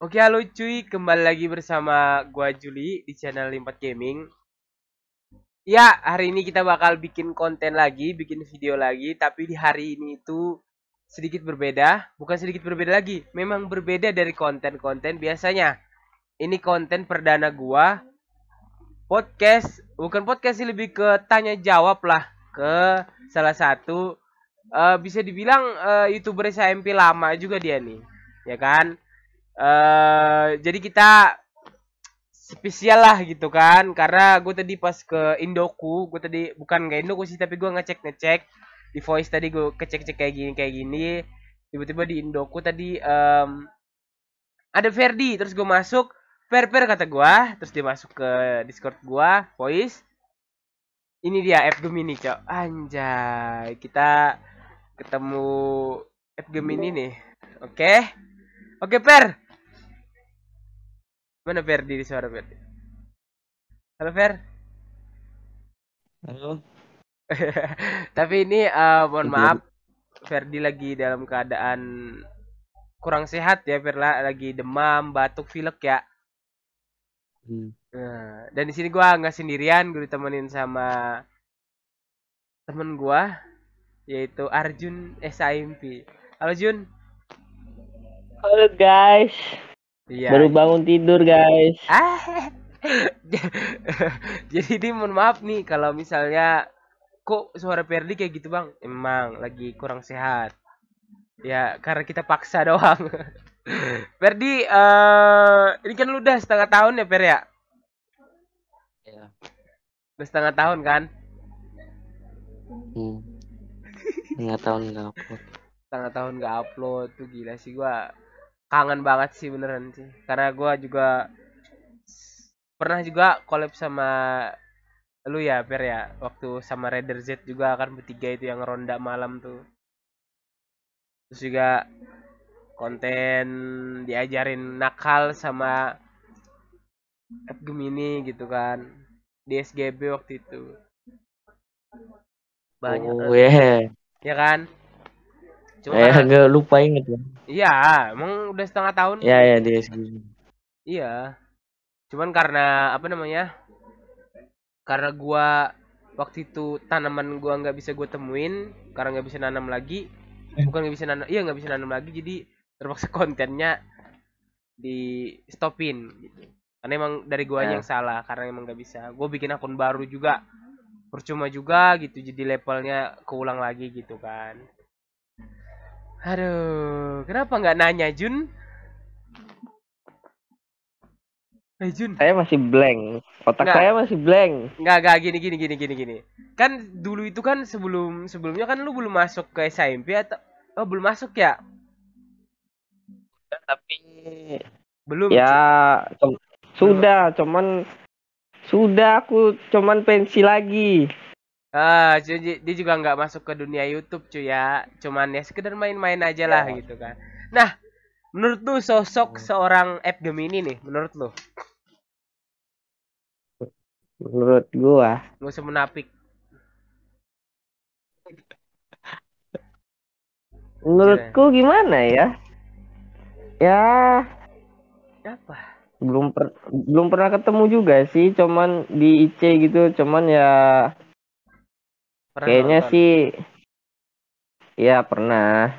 Oke halo cuy, kembali lagi bersama gua Juli di channel Limpat Gaming. Ya, hari ini kita bakal bikin konten lagi, bikin video lagi, tapi di hari ini itu sedikit berbeda, bukan sedikit berbeda lagi, memang berbeda dari konten-konten biasanya. Ini konten perdana gua podcast, bukan podcast sih lebih ke tanya jawab lah ke salah satu uh, bisa dibilang uh, YouTuber SMP lama juga dia nih. Ya kan? uh, jadi kita spesial lah gitu kan karena gue tadi pas ke Indoku gue tadi bukan ke Indoku sih tapi gue ngecek ngecek di voice tadi gue kecek cek kayak gini kayak gini tiba-tiba di Indoku tadi um, ada Verdi, terus gue masuk per per kata gue terus dia masuk ke Discord gue voice ini dia F Gemini cok anjay kita ketemu F Gemini nih oke okay? oke okay, per Mana Ferdi di suara Ferdi? Halo Fer. Halo. Tapi ini uh, mohon maaf Ferdi lagi dalam keadaan kurang sehat ya Ferla lagi demam, batuk, pilek ya. Hmm. Nah, dan di sini gua nggak sendirian, gue ditemenin sama temen gue, yaitu Arjun SIMP. Halo Jun. Halo guys. Iya. Baru bangun tidur guys. Ah. Jadi ini mohon maaf nih kalau misalnya kok suara Perdi kayak gitu bang, emang lagi kurang sehat. Ya karena kita paksa doang. Perdi, uh, eh, ini kan lu udah setengah tahun ya Per ya? Iya. Udah setengah tahun kan? Hmm. Setengah tahun nggak upload. setengah tahun nggak upload tuh gila sih gua kangen banget sih beneran sih karena gue juga pernah juga collab sama lu ya Per ya waktu sama Raider Z juga akan bertiga itu yang ronda malam tuh terus juga konten diajarin nakal sama Gemini gitu kan di SGB waktu itu banyak oh, yeah. Iya. ya kan Cuma eh, agak lupa inget ya. Iya, emang udah setengah tahun. Iya, iya di SG. Iya. Cuman karena apa namanya? Karena gua waktu itu tanaman gua nggak bisa gua temuin karena nggak bisa nanam lagi. Eh. Bukan nggak bisa nanam, iya nggak bisa nanam lagi jadi terpaksa kontennya di stopin gitu. Karena emang dari gua eh. yang salah karena emang nggak bisa. Gua bikin akun baru juga percuma juga gitu jadi levelnya keulang lagi gitu kan Aduh, kenapa nggak nanya Jun? Eh Jun. Saya masih blank. Otak nggak. saya masih blank. Nggak, nggak gini gini gini gini gini. Kan dulu itu kan sebelum sebelumnya kan lu belum masuk ke SMP atau oh belum masuk ya? Tapi belum. Ya, sudah, cuman sudah aku cuman pensi lagi. Ah, cuy, dia juga nggak masuk ke dunia YouTube cuy ya. Cuman ya sekedar main-main aja lah ya. gitu kan. Nah, menurut lu sosok hmm. seorang App Gemini nih, menurut lu? Menurut gua, gua semenapik. Menurutku iya. gimana ya? Ya apa? Belum per belum pernah ketemu juga sih, cuman di IC gitu, cuman ya Pernah kayaknya nonton. sih ya pernah.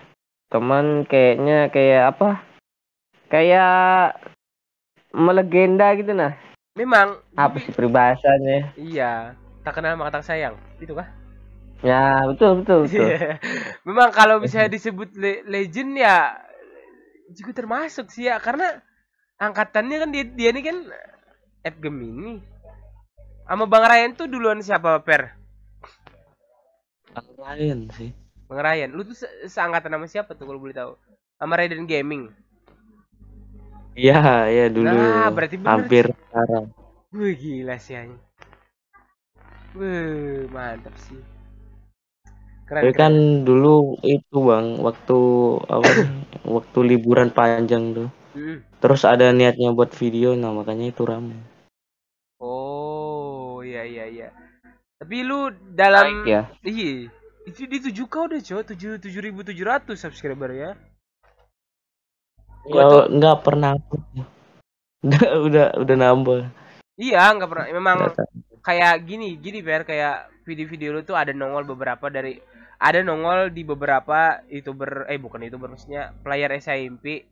Cuman kayaknya kayak apa? Kayak melegenda gitu nah. Memang. Apa sih peribahasanya? Iya. Tak kenal maka tak sayang. Itu kah? Ya betul betul betul. Iya. Memang kalau bisa disebut le legend ya juga termasuk sih ya karena angkatannya kan dia, dia ini kan F Gemini. Sama Bang Ryan tuh duluan siapa per? Ryan sih. Bang Ryan, lu tuh se seangkatan sama siapa tuh kalau boleh tahu? Sama Raiden Gaming. Iya, iya dulu. Nah, berarti bener. Hampir sekarang. Wih, gila sih anjing. Wih, mantap sih. Keren, kan keren. kan dulu itu bang, waktu apa? waktu liburan panjang tuh. Hmm. Terus ada niatnya buat video, nah makanya itu ramai. Oh, iya iya iya. Tapi lu dalam Naik ya. Iya. Itu di 7 tujuh tujuh ribu tujuh ratus subscriber ya. gua nggak pernah. udah udah udah nambah. Iya, enggak pernah. Memang kayak gini, gini biar kayak video-video lu tuh ada nongol beberapa dari ada nongol di beberapa YouTuber eh bukan YouTuber maksudnya player SMP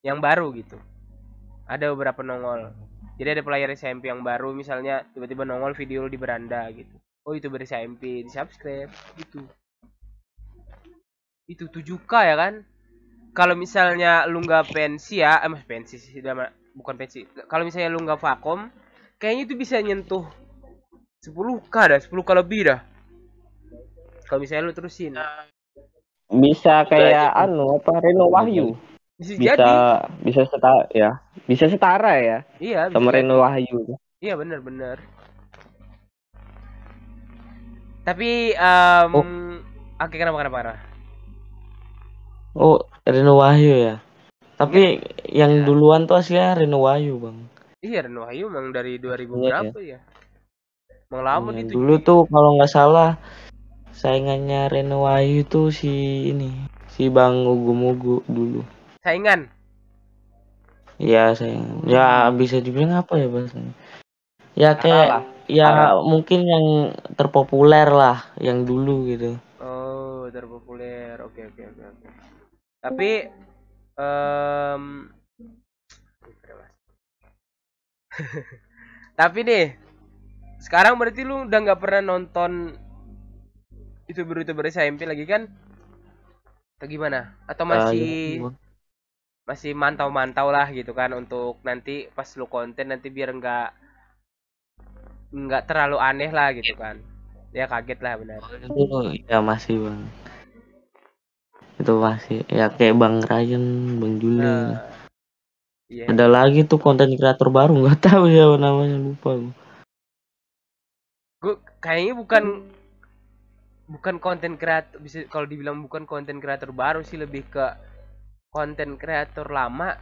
yang baru gitu. Ada beberapa nongol jadi ada player SMP yang baru misalnya tiba-tiba nongol video lu di beranda gitu oh itu youtuber SMP di subscribe gitu itu 7k ya kan kalau misalnya lu nggak pensi ya eh, pensi sih udah bukan pensi kalau misalnya lu nggak vakum kayaknya itu bisa nyentuh 10k dah 10k lebih dah kalau misalnya lu terusin bisa kayak anu apa Reno Wahyu bisa, bisa jadi bisa setara ya bisa setara ya iya sama Reno Wahyu iya benar-benar tapi um, oh. oke okay, kenapa kenapa kenapa oh Reno Wahyu ya tapi ya. yang iya. duluan tuh aslinya Reno Wahyu bang iya Reno Wahyu bang dari 2000 ya, iya. berapa ya, ya? Emang iya, itu dulu juga. Ya. tuh kalau nggak salah saingannya Reno Wahyu tuh si ini si Bang Ugu Mugu dulu saingan iya saingan ya hmm. bisa dibilang apa ya bahasanya ya kayak ya mungkin yang terpopuler lah yang dulu gitu oh terpopuler oke oke oke oke tapi um... tapi deh sekarang berarti lu udah nggak pernah nonton itu berita youtuber SMP lagi kan atau gimana atau eh, iya, masih uh, masih mantau-mantau lah gitu kan untuk nanti pas lu konten nanti biar enggak enggak terlalu aneh lah gitu kan ya kaget lah benar oh, ya masih bang itu masih ya kayak bang Ryan bang Juli uh, iya. ada lagi tuh konten kreator baru nggak tahu ya namanya lupa gue kayaknya bukan bukan konten kreator bisa kalau dibilang bukan konten kreator baru sih lebih ke konten kreator lama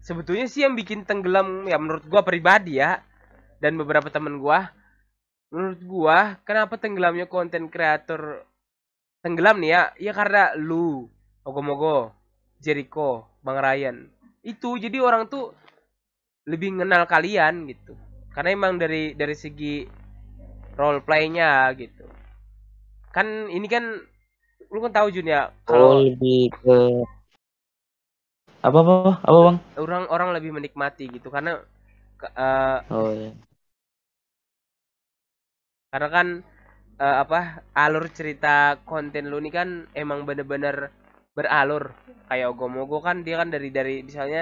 sebetulnya sih yang bikin tenggelam ya menurut gua pribadi ya dan beberapa temen gua menurut gua kenapa tenggelamnya konten kreator tenggelam nih ya ya karena lu Ogomogo Jericho Bang Ryan itu jadi orang tuh lebih kenal kalian gitu karena emang dari dari segi role playnya gitu kan ini kan lu kan tahu Jun ya oh, kalau lebih ke apa apa apa, bang orang orang lebih menikmati gitu karena uh, oh, iya. karena kan uh, apa alur cerita konten lu nih kan emang bener-bener beralur kayak Ogomogo kan dia kan dari dari misalnya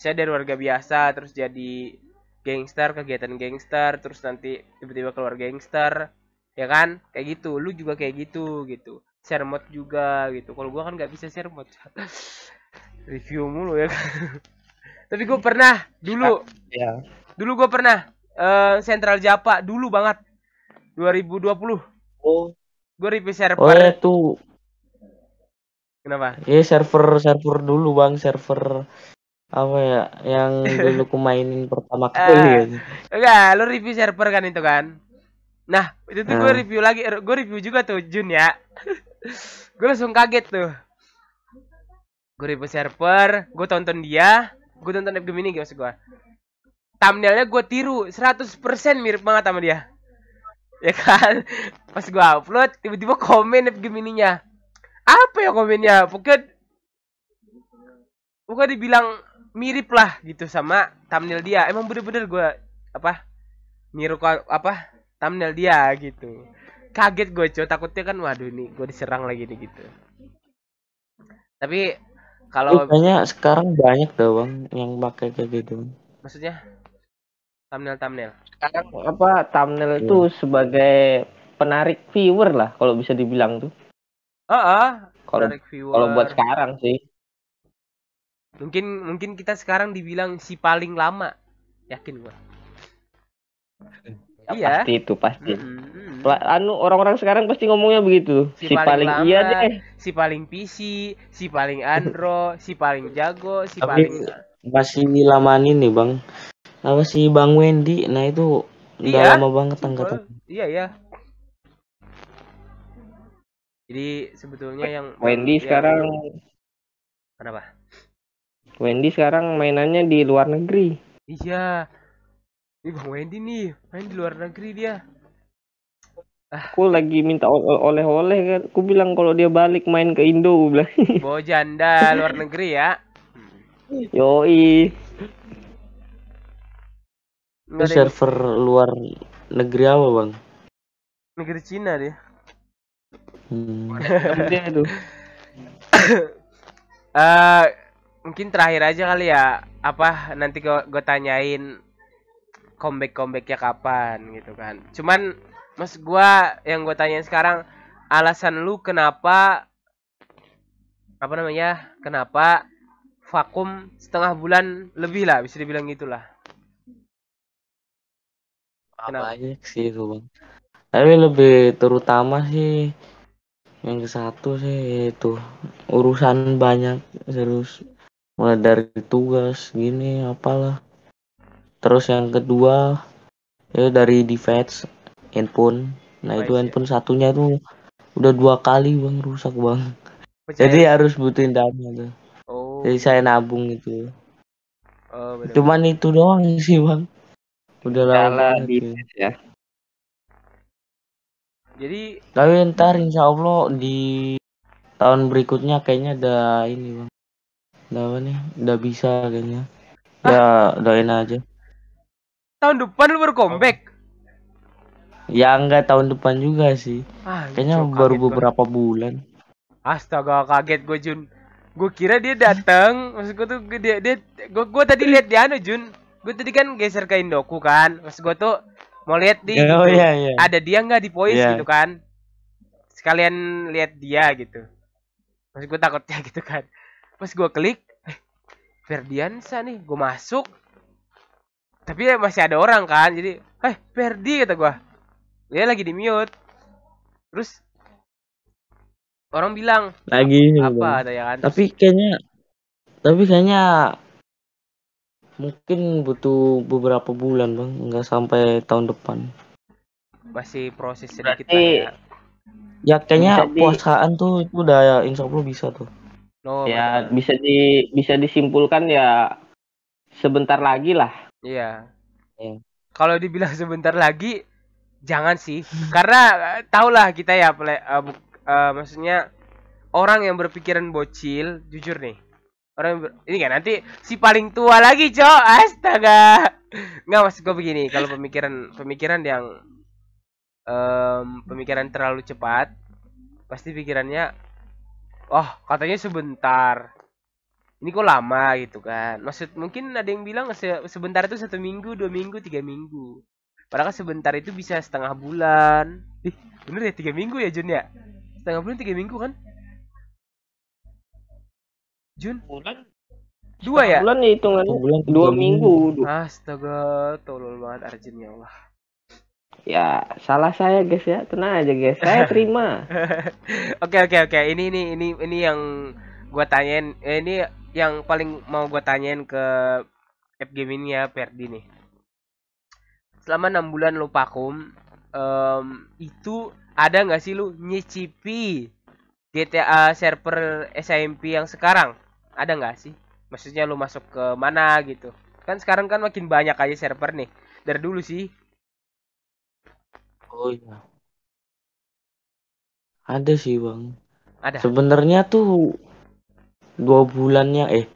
saya dari warga biasa terus jadi gangster kegiatan gangster terus nanti tiba-tiba keluar gangster ya kan kayak gitu lu juga kayak gitu gitu share mode juga gitu kalau gua kan nggak bisa share mode review mulu ya kan. tapi gue pernah dulu ya. dulu gue pernah uh, eh, Central Japa dulu banget 2020 oh gue review server oh ya tuh kenapa ya server server dulu bang server apa ya yang dulu ku mainin pertama eh, kali uh, enggak lu review server kan itu kan nah itu tuh uh. Eh. gue review lagi er, gue review juga tuh Jun ya gue langsung kaget tuh gue review server gue tonton dia gue tonton ini Gemini maksud gue thumbnailnya gue tiru 100% mirip banget sama dia ya kan pas gue upload tiba-tiba komen FGM Gemini-nya apa ya komennya pokoknya pokoknya dibilang mirip lah gitu sama thumbnail dia emang bener-bener gue apa niru apa thumbnail dia gitu kaget gue cuy takutnya kan waduh ini gue diserang lagi nih gitu tapi kalau banyak sekarang banyak dong yang pakai kayak gitu maksudnya thumbnail thumbnail sekarang apa thumbnail yeah. itu sebagai penarik viewer lah kalau bisa dibilang tuh ah uh -uh, kalau kalau buat sekarang sih mungkin mungkin kita sekarang dibilang si paling lama yakin gua iya. Pasti itu pasti. Mm-hmm. Anu orang-orang sekarang pasti ngomongnya begitu. Si, si paling, paling lama, iya deh. Si paling PC, si paling andro, si paling jago, si Tapi paling masih dilamanin nih bang. Apa sih bang Wendy? Nah itu iya? udah lama banget angkatan. Iya iya, Jadi sebetulnya yang Wendy yang... sekarang kenapa? Wendy sekarang mainannya di luar negeri. Iya, ini Bang Wendy nih, main di luar negeri dia. Ah. Aku lagi minta oleh-oleh kan. Aku bilang kalau dia balik main ke Indo, aku bilang. Bawa janda luar negeri ya. Yoi. Itu server luar negeri apa, Bang? Negeri Cina dia. Hmm. Kan itu. uh, mungkin terakhir aja kali ya. Apa nanti gue tanyain comeback comebacknya kapan gitu kan cuman mas gue yang gue tanya sekarang alasan lu kenapa apa namanya kenapa vakum setengah bulan lebih lah bisa dibilang gitulah kenapa aja sih itu bang tapi lebih terutama sih yang ke satu sih itu urusan banyak terus mulai dari tugas gini apalah terus yang kedua itu dari defense handphone nah itu ya. handphone satunya tuh udah dua kali bang rusak bang jadi harus butuhin dana tuh oh. jadi saya nabung itu oh, cuman itu doang sih bang udah lama gitu. jadi tapi ntar insya Allah di tahun berikutnya kayaknya ada ini bang udah apa nih udah bisa kayaknya udah doain aja tahun depan lu baru comeback oh. ya enggak tahun depan juga sih ah, kayaknya baru beberapa gue. bulan astaga kaget gue Jun gue kira dia datang maksud gue tuh dia dia gue gue tadi lihat dia anu Jun gue tadi kan geser ke Indoku kan maksud gue tuh mau lihat di oh, gitu. iya, iya. ada dia nggak di pois yeah. gitu kan sekalian lihat dia gitu maksud gue takutnya gitu kan pas gue klik eh, Ferdiansa nih gue masuk tapi ya masih ada orang kan jadi eh Ferdi kata gua dia lagi di mute terus orang bilang lagi apa, apa ada ya kan tapi kayaknya tapi kayaknya mungkin butuh beberapa bulan bang nggak sampai tahun depan masih proses sedikit Berarti... ya ya kayaknya bisa puasaan tuh itu udah ya, insya Allah bisa tuh no, oh, ya bener. bisa di bisa disimpulkan ya sebentar lagi lah Iya. Yeah. Kalau dibilang sebentar lagi jangan sih. Karena eh, tahulah kita ya uh, uh, maksudnya orang yang berpikiran bocil jujur nih. Orang ber... ini kan nanti si paling tua lagi, Cok. Astaga. Nggak maksud gue begini, kalau pemikiran pemikiran yang um, pemikiran terlalu cepat pasti pikirannya oh katanya sebentar ini kok lama gitu kan maksud mungkin ada yang bilang se sebentar itu satu minggu dua minggu tiga minggu padahal kan sebentar itu bisa setengah bulan Ih, bener ya tiga minggu ya Jun ya setengah bulan tiga minggu kan Jun bulan dua ya bulan hitungan bulan dua minggu, astaga tolol banget Arjun ya Allah ya salah saya guys ya tenang aja guys saya terima oke oke oke ini ini ini ini yang gue tanyain eh, ini yang paling mau gue tanyain ke FG ini ya Perdi nih selama enam bulan lu pakum um, itu ada nggak sih lu nyicipi GTA server SMP yang sekarang ada nggak sih maksudnya lu masuk ke mana gitu kan sekarang kan makin banyak aja server nih dari dulu sih oh iya ada sih bang ada sebenarnya tuh dua bulan yang eh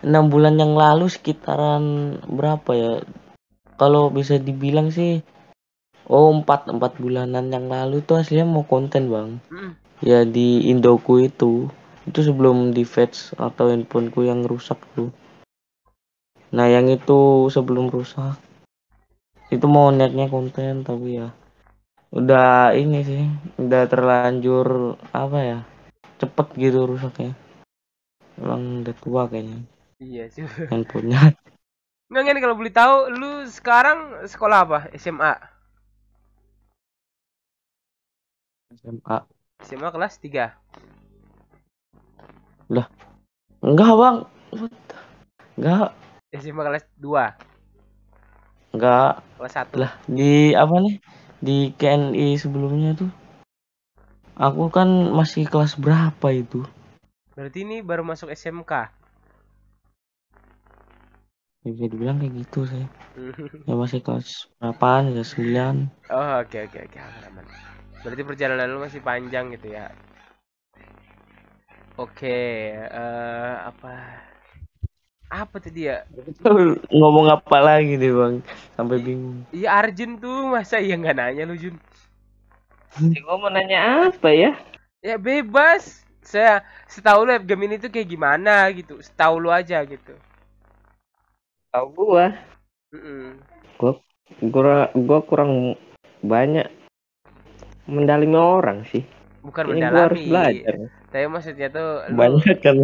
enam bulan yang lalu sekitaran berapa ya kalau bisa dibilang sih oh empat empat bulanan yang lalu tuh aslinya mau konten bang hmm. ya di Indoku itu itu sebelum di fetch atau handphone ku yang rusak tuh nah yang itu sebelum rusak itu mau netnya konten tapi ya udah ini sih udah terlanjur apa ya cepet gitu rusaknya emang hmm. udah tua kayaknya iya sih Yang punya. nggak gini kalau boleh tahu lu sekarang sekolah apa SMA SMA SMA kelas tiga. lah enggak bang enggak SMA kelas dua. enggak kelas 1 lah di apa nih di KNI sebelumnya tuh aku kan masih kelas berapa itu Berarti ini baru masuk SMK. Ya, bisa dibilang kayak gitu sih. ya masih kelas berapa? kelas sembilan. Oh oke okay, oke okay, oke okay. aman Berarti perjalanan lu masih panjang gitu ya. Oke, uh, apa? Apa tadi ya? Ngomong apa lagi nih bang? Sampai bingung. Iya Arjun tuh masa iya nggak nanya lu Jun? Gue mau nanya apa ya? Ya bebas saya setahu lu game ini tuh kayak gimana gitu setahu lu aja gitu tahu gua mm -mm. gua gua gua kurang banyak mendalami orang sih bukan ini mendalami harus belajar tapi maksudnya tuh lu, banyak kan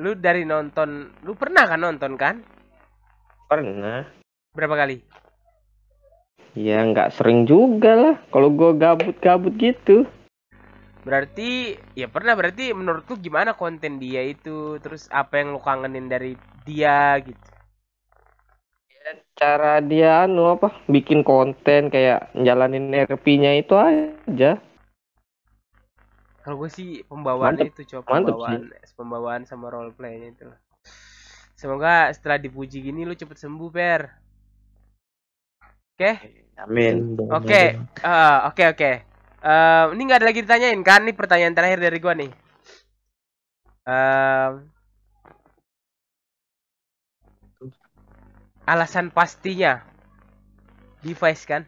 lu dari nonton lu pernah kan nonton kan pernah berapa kali ya nggak sering juga lah kalau gua gabut-gabut gitu Berarti ya pernah berarti menurutku gimana konten dia itu terus apa yang lu kangenin dari dia gitu. Cara dia anu apa bikin konten kayak jalanin RP-nya itu aja. Kalau gue sih pembawaannya itu coba pembawaan sih. pembawaan sama role play-nya itu. Semoga setelah dipuji gini lu cepet sembuh, Per. Oke? Okay? Amin. Oke, okay. Ah, oke oke. Uh, ini nggak ada lagi ditanyain kan? Ini pertanyaan terakhir dari gua nih. Uh, alasan pastinya device kan?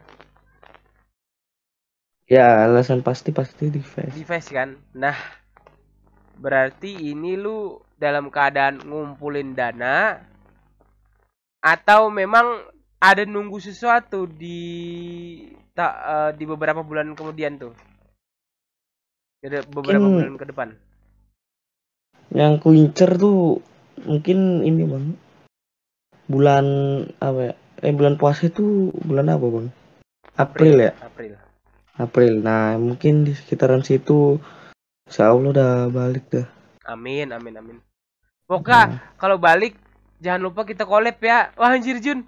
Ya alasan pasti pasti device. Device kan. Nah berarti ini lu dalam keadaan ngumpulin dana atau memang ada nunggu sesuatu di tak uh, eh, di beberapa bulan kemudian tuh jadi beberapa mungkin bulan ke depan yang kuincer tuh mungkin ini bang bulan apa ya eh bulan puasa itu bulan apa bang April, April ya April April nah mungkin di sekitaran situ Insya Allah udah balik dah amin amin amin Pokoknya nah. kalau balik jangan lupa kita collab ya wah anjir Jun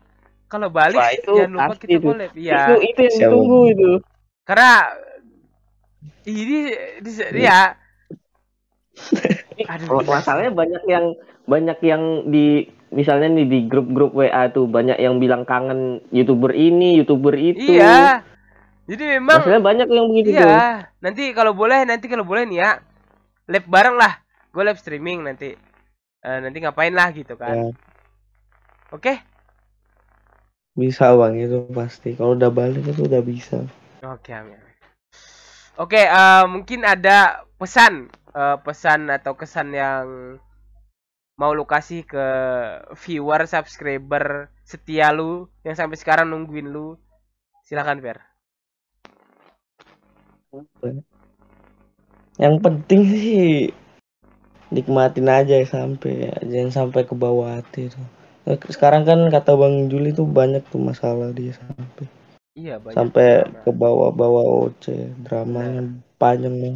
kalau balik Wah, itu jangan lupa kita boleh ya Itu itu yang Siapa? ditunggu itu. Karena ini, ini ya Aduh. Masalahnya banyak yang banyak yang di misalnya nih di grup-grup WA tuh banyak yang bilang kangen youtuber ini, youtuber itu. Iya. Jadi memang Masalahnya banyak yang begitu iya. tuh. Nanti kalau boleh nanti kalau boleh nih ya live bareng lah. Gue live streaming nanti. Uh, nanti ngapain lah gitu kan. yeah. Oke. Okay? Bisa bang itu pasti. Kalau udah balik itu udah bisa. Oke okay, Oke uh, mungkin ada pesan uh, pesan atau kesan yang mau lu kasih ke viewer subscriber setia lu yang sampai sekarang nungguin lu. Silakan Fer. Yang penting sih nikmatin aja sampai jangan sampai ke bawah hati tuh Eh, sekarang kan kata Bang Juli tuh banyak tuh masalah dia sampai iya sampai drama. ke bawah-bawah OC dramanya bener. Iya. panjang nih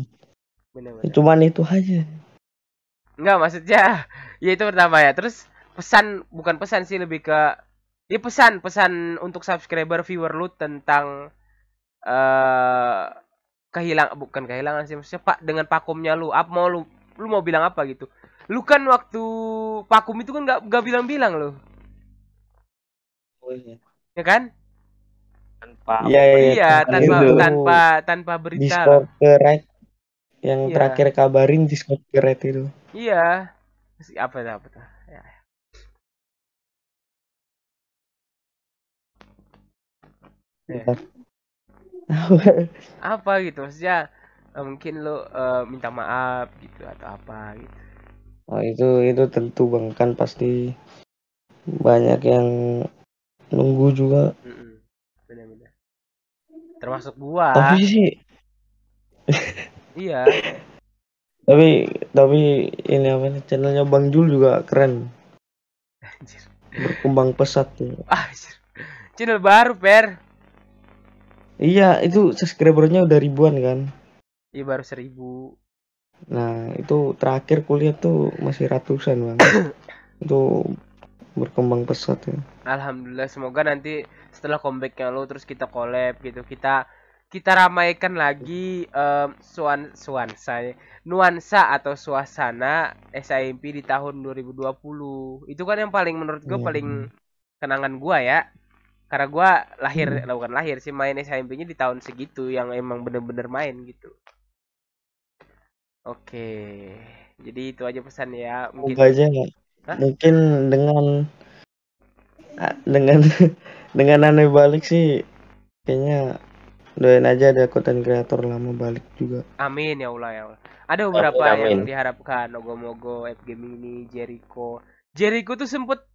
ya, cuman itu aja Enggak maksudnya ya itu pertama ya terus pesan bukan pesan sih lebih ke ini ya pesan pesan untuk subscriber viewer lu tentang uh, eh, kehilangan bukan kehilangan sih maksudnya pak dengan pakumnya lu apa mau lu lu mau bilang apa gitu Lu kan waktu vakum itu kan nggak nggak bilang-bilang lo. Oh iya. Ya kan? kan iya, iya, iya, tanpa ya, ya, iya, tanpa itu. tanpa tanpa berita. Discord keret eh, Yang ya. terakhir kabarin Discord keret itu. Iya. Apa ya apa tuh? Ya. Yeah. apa gitu maksudnya eh, mungkin lo uh, eh, minta maaf gitu atau apa gitu Oh, itu itu tentu Bang kan pasti banyak yang nunggu juga. Mm -mm. Termasuk gua. Tapi sih. iya. tapi tapi ini apa nih channelnya Bang Jul juga keren. Berkembang pesat tuh. Ah, Channel baru, Per. Iya, itu subscribernya udah ribuan kan? Iya, baru seribu. Nah, itu terakhir kuliah tuh masih ratusan, Bang. itu berkembang pesat ya. Alhamdulillah, semoga nanti setelah comebacknya lo terus kita collab gitu. Kita kita ramaikan lagi um, suan suansa nuansa atau suasana SIMP di tahun 2020. Itu kan yang paling menurut gue yeah. paling kenangan gua ya. Karena gua lahir, hmm. Eh, bukan lahir sih main SIMP-nya di tahun segitu yang emang bener-bener main gitu. Oke, jadi itu aja pesan ya. Mungkin aja ya. Hah? Mungkin dengan ah, dengan dengan aneh balik sih kayaknya doain aja ada konten kreator lama balik juga. Amin ya Allah ya Allah. Ada beberapa amin, amin. yang diharapkan Mogo, F Gaming ini, Jericho. Jericho tuh sempet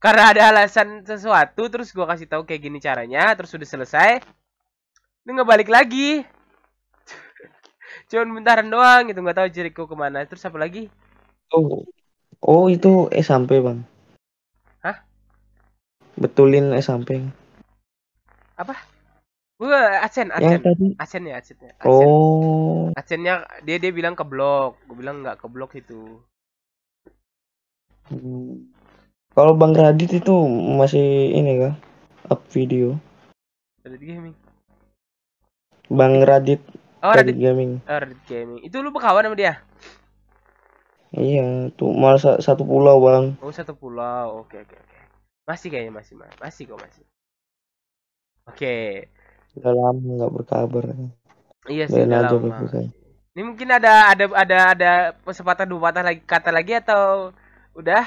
karena ada alasan sesuatu terus gua kasih tahu kayak gini caranya terus sudah selesai. Ini balik lagi cuman bentaran doang gitu nggak tahu jeriku kemana terus apa lagi oh oh itu eh sampai bang hah betulin eh sampai apa gue asen asen ya, Acen ya Acen ya oh asennya dia dia bilang ke blok gua bilang nggak ke blok itu hmm. kalau Bang Radit itu masih ini kah up video Radit Gaming Bang Radit Oh, Reddit, Reddit Gaming. Oh, Reddit Gaming. Itu lu berkawan sama dia? Iya, tuh malah satu pulau, Bang. Oh, satu pulau. Oke, oke, oke. Masih kayaknya masih, masih, masih kok masih. Oke. Udah lama nggak berkabar. Iya sih, udah lama. Ini mungkin ada ada ada ada kesempatan dua patah lagi kata lagi atau udah?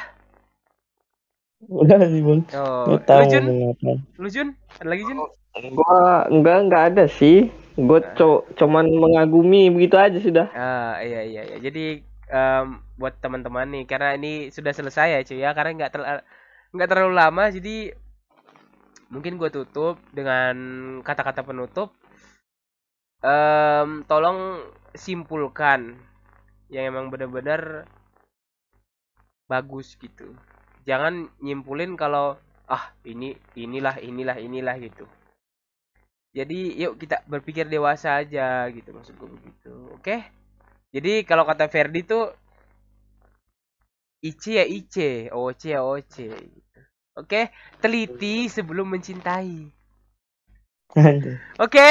Udah sih bang. Oh, Lujun, Lujun, ada lagi Jun? Gua enggak enggak ada sih gue nah. co cuman mengagumi begitu aja sudah uh, iya iya iya jadi um, buat teman-teman nih karena ini sudah selesai ya cuy ya karena nggak ter nggak terlalu lama jadi mungkin gue tutup dengan kata-kata penutup um, tolong simpulkan yang emang benar-benar bagus gitu jangan nyimpulin kalau ah ini inilah inilah inilah gitu jadi yuk kita berpikir dewasa aja gitu maksudku gue begitu oke jadi kalau kata Ferdi tuh IC ya IC OC ya OC gitu. oke teliti sebelum mencintai Oke,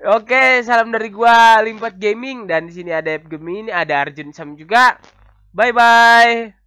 oke, okay, salam dari gua Limpat Gaming dan di sini ada Gemini, ada Arjun Sam juga. Bye bye.